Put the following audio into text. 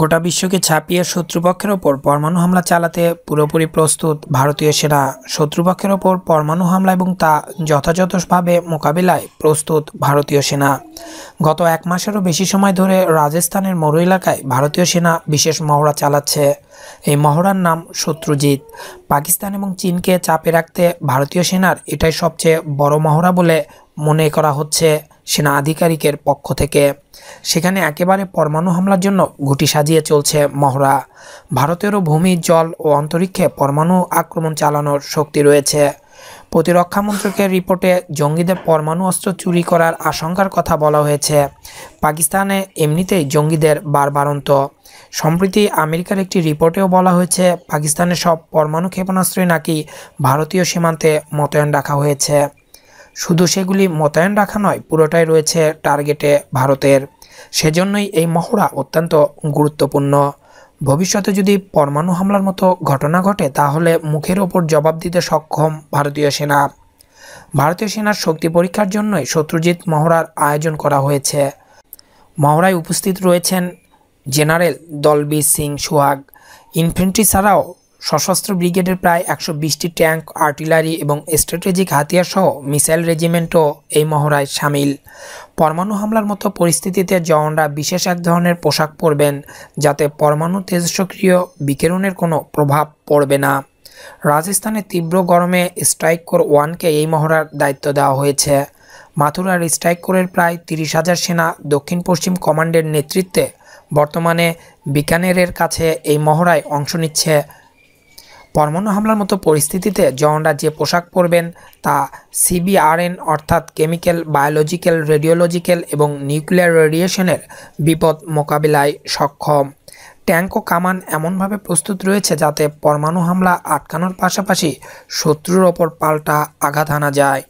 গোটা বিশ্বকে ছাপিয়ে শত্রুপক্ষের ওপর পরমাণু হামলা চালাতে পুরোপুরি প্রস্তুত ভারতীয় সেনা শত্রুপক্ষের ওপর পরমাণু হামলা এবং তা যথাযথভাবে মোকাবিলায় প্রস্তুত ভারতীয় সেনা গত এক মাসেরও বেশি সময় ধরে রাজস্থানের মরু এলাকায় ভারতীয় সেনা বিশেষ মহড়া চালাচ্ছে এই মহড়ার নাম শত্রুজিৎ পাকিস্তান এবং চীনকে চাপে রাখতে ভারতীয় সেনার এটাই সবচেয়ে বড় মহড়া বলে মনে করা হচ্ছে সেনা আধিকারিকের পক্ষ থেকে সেখানে একেবারে পরমাণু হামলার জন্য ঘুটি সাজিয়ে চলছে মহড়া ভারতেরও ভূমি জল ও অন্তরিক্ষে পরমাণু আক্রমণ চালানোর শক্তি রয়েছে প্রতিরক্ষা মন্ত্রকের রিপোর্টে জঙ্গিদের পরমাণু অস্ত্র চুরি করার আশঙ্কার কথা বলা হয়েছে পাকিস্তানে এমনিতেই জঙ্গিদের বারবারন্ত সম্প্রতি আমেরিকার একটি রিপোর্টেও বলা হয়েছে পাকিস্তানের সব পরমাণু ক্ষেপণাস্ত্রই নাকি ভারতীয় সীমান্তে মোতায়েন রাখা হয়েছে শুধু সেগুলি মোতায়েন রাখা নয় পুরোটাই রয়েছে টার্গেটে ভারতের সেজন্যই এই মহড়া অত্যন্ত গুরুত্বপূর্ণ ভবিষ্যতে যদি পরমাণু হামলার মতো ঘটনা ঘটে তাহলে মুখের ওপর জবাব দিতে সক্ষম ভারতীয় সেনা ভারতীয় সেনার শক্তি পরীক্ষার জন্যই শত্রুজিৎ মহড়ার আয়োজন করা হয়েছে মহড়ায় উপস্থিত রয়েছেন জেনারেল দলবীর সিং সোহাগ ইনফেন্ট্রি ছাড়াও সশস্ত্র ব্রিগেডের প্রায় একশো বিশটি ট্যাঙ্ক আর্টিলারি এবং স্ট্র্যাটেজিক হাতিয়ারসহ মিসাইল রেজিমেন্টও এই মহড়ায় সামিল পরমাণু হামলার মতো পরিস্থিতিতে জওয়ানরা বিশেষ এক ধরনের পোশাক পরবেন যাতে পরমাণু তেজস্ক্রিয় বিকিরণের কোনো প্রভাব পড়বে না রাজস্থানে তীব্র গরমে স্ট্রাইক কোর ওয়ানকে এই মহড়ার দায়িত্ব দেওয়া হয়েছে মাথুরার স্ট্রাইক কোরের প্রায় তিরিশ হাজার সেনা দক্ষিণ পশ্চিম কমান্ডের নেতৃত্বে বর্তমানে বিকানেরের কাছে এই মহড়ায় অংশ নিচ্ছে পরমাণু হামলার মতো পরিস্থিতিতে জওয়ানরা যে পোশাক পরবেন তা সিবিআরএন অর্থাৎ কেমিক্যাল বায়োলজিক্যাল রেডিওলজিক্যাল এবং নিউক্লিয়ার রেডিয়েশনের বিপদ মোকাবিলায় সক্ষম ট্যাঙ্ক ও কামান এমনভাবে প্রস্তুত রয়েছে যাতে পরমাণু হামলা আটকানোর পাশাপাশি শত্রুর ওপর পাল্টা আঘাত আনা যায়